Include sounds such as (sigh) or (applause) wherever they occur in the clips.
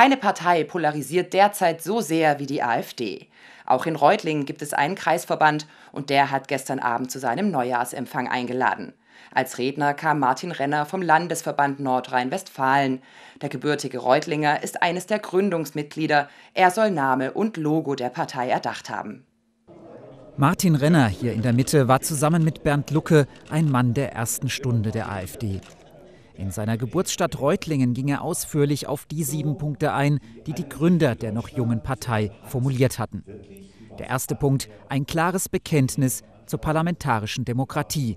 Keine Partei polarisiert derzeit so sehr wie die AfD. Auch in Reutlingen gibt es einen Kreisverband und der hat gestern Abend zu seinem Neujahrsempfang eingeladen. Als Redner kam Martin Renner vom Landesverband Nordrhein-Westfalen. Der gebürtige Reutlinger ist eines der Gründungsmitglieder. Er soll Name und Logo der Partei erdacht haben. Martin Renner hier in der Mitte war zusammen mit Bernd Lucke ein Mann der ersten Stunde der AfD. In seiner Geburtsstadt Reutlingen ging er ausführlich auf die sieben Punkte ein, die die Gründer der noch jungen Partei formuliert hatten. Der erste Punkt, ein klares Bekenntnis zur parlamentarischen Demokratie.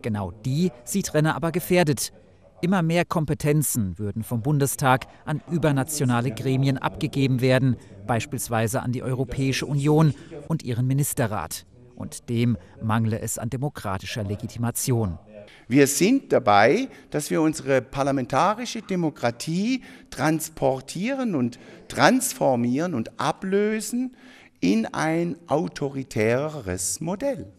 Genau die sieht Renner aber gefährdet. Immer mehr Kompetenzen würden vom Bundestag an übernationale Gremien abgegeben werden, beispielsweise an die Europäische Union und ihren Ministerrat. Und dem mangle es an demokratischer Legitimation. Wir sind dabei, dass wir unsere parlamentarische Demokratie transportieren und transformieren und ablösen in ein autoritäres Modell.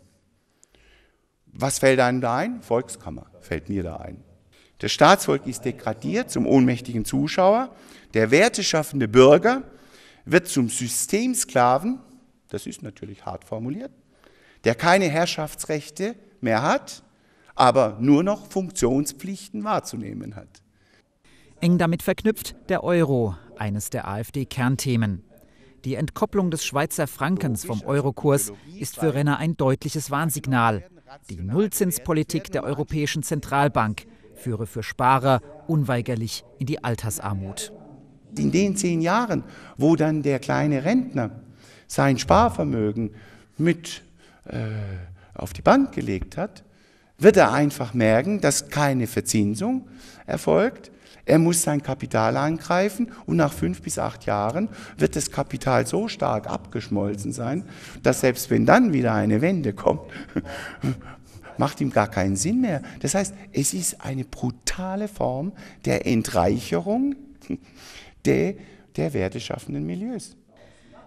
Was fällt einem da ein? Volkskammer fällt mir da ein. Das Staatsvolk ist degradiert zum ohnmächtigen Zuschauer. Der werteschaffende Bürger wird zum Systemsklaven, das ist natürlich hart formuliert, der keine Herrschaftsrechte mehr hat aber nur noch Funktionspflichten wahrzunehmen hat. Eng damit verknüpft der Euro, eines der AfD-Kernthemen. Die Entkopplung des Schweizer Frankens vom Eurokurs ist für Renner ein deutliches Warnsignal. Die Nullzinspolitik der Europäischen Zentralbank führe für Sparer unweigerlich in die Altersarmut. In den zehn Jahren, wo dann der kleine Rentner sein Sparvermögen mit äh, auf die Bank gelegt hat, wird er einfach merken, dass keine Verzinsung erfolgt. Er muss sein Kapital angreifen und nach fünf bis acht Jahren wird das Kapital so stark abgeschmolzen sein, dass selbst wenn dann wieder eine Wende kommt, (laughs) macht ihm gar keinen Sinn mehr. Das heißt, es ist eine brutale Form der Entreicherung (laughs) der, der werteschaffenden Milieus.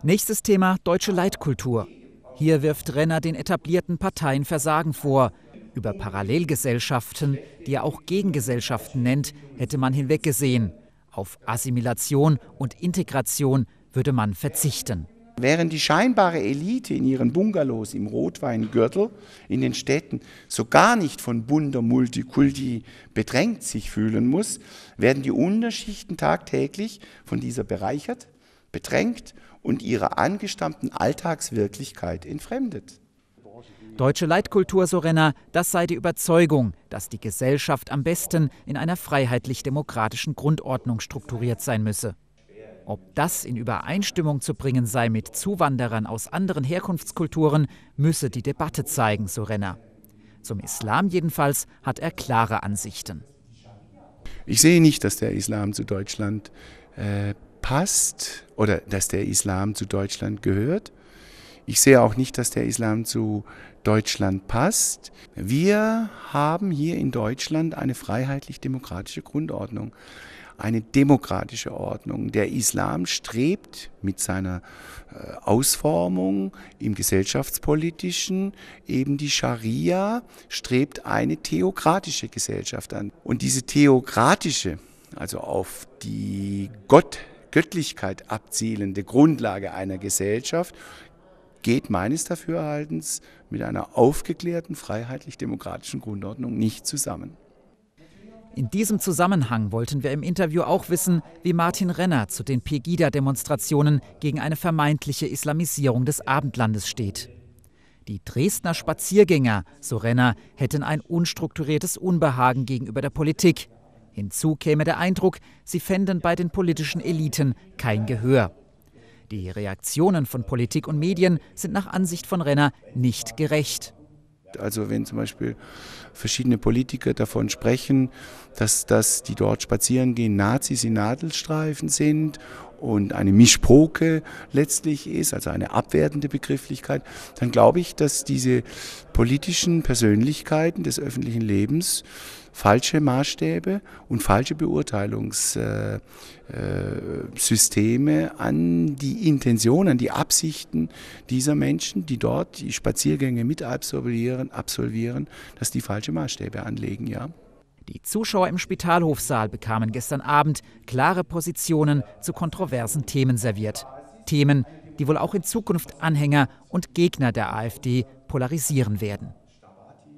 Nächstes Thema deutsche Leitkultur. Hier wirft Renner den etablierten Parteien Versagen vor. Über Parallelgesellschaften, die er auch Gegengesellschaften nennt, hätte man hinweggesehen. Auf Assimilation und Integration würde man verzichten. Während die scheinbare Elite in ihren Bungalows im Rotweingürtel in den Städten so gar nicht von bunter Multikulti bedrängt sich fühlen muss, werden die Unterschichten tagtäglich von dieser bereichert, bedrängt und ihrer angestammten Alltagswirklichkeit entfremdet. Deutsche Leitkultur, so Renner, das sei die Überzeugung, dass die Gesellschaft am besten in einer freiheitlich-demokratischen Grundordnung strukturiert sein müsse. Ob das in Übereinstimmung zu bringen sei mit Zuwanderern aus anderen Herkunftskulturen, müsse die Debatte zeigen, so Renner. Zum Islam jedenfalls hat er klare Ansichten. Ich sehe nicht, dass der Islam zu Deutschland äh, passt oder dass der Islam zu Deutschland gehört. Ich sehe auch nicht, dass der Islam zu Deutschland passt. Wir haben hier in Deutschland eine freiheitlich-demokratische Grundordnung, eine demokratische Ordnung. Der Islam strebt mit seiner äh, Ausformung im gesellschaftspolitischen eben die Scharia, strebt eine theokratische Gesellschaft an. Und diese theokratische, also auf die Gott Göttlichkeit abzielende Grundlage einer Gesellschaft geht meines Dafürhaltens mit einer aufgeklärten freiheitlich-demokratischen Grundordnung nicht zusammen. In diesem Zusammenhang wollten wir im Interview auch wissen, wie Martin Renner zu den Pegida-Demonstrationen gegen eine vermeintliche Islamisierung des Abendlandes steht. Die Dresdner Spaziergänger, so Renner, hätten ein unstrukturiertes Unbehagen gegenüber der Politik. Hinzu käme der Eindruck, sie fänden bei den politischen Eliten kein Gehör. Die Reaktionen von Politik und Medien sind nach Ansicht von Renner nicht gerecht. Also wenn zum Beispiel verschiedene Politiker davon sprechen, dass, dass die dort spazieren gehen, Nazis in Nadelstreifen sind und eine Mischpoke letztlich ist, also eine abwertende Begrifflichkeit, dann glaube ich, dass diese politischen Persönlichkeiten des öffentlichen Lebens falsche Maßstäbe und falsche Beurteilungssysteme äh, äh, an die Intention, an die Absichten dieser Menschen, die dort die Spaziergänge mit absolvieren, absolvieren dass die falsche Maßstäbe anlegen, ja. Die Zuschauer im Spitalhofsaal bekamen gestern Abend klare Positionen zu kontroversen Themen serviert. Themen, die wohl auch in Zukunft Anhänger und Gegner der AfD polarisieren werden.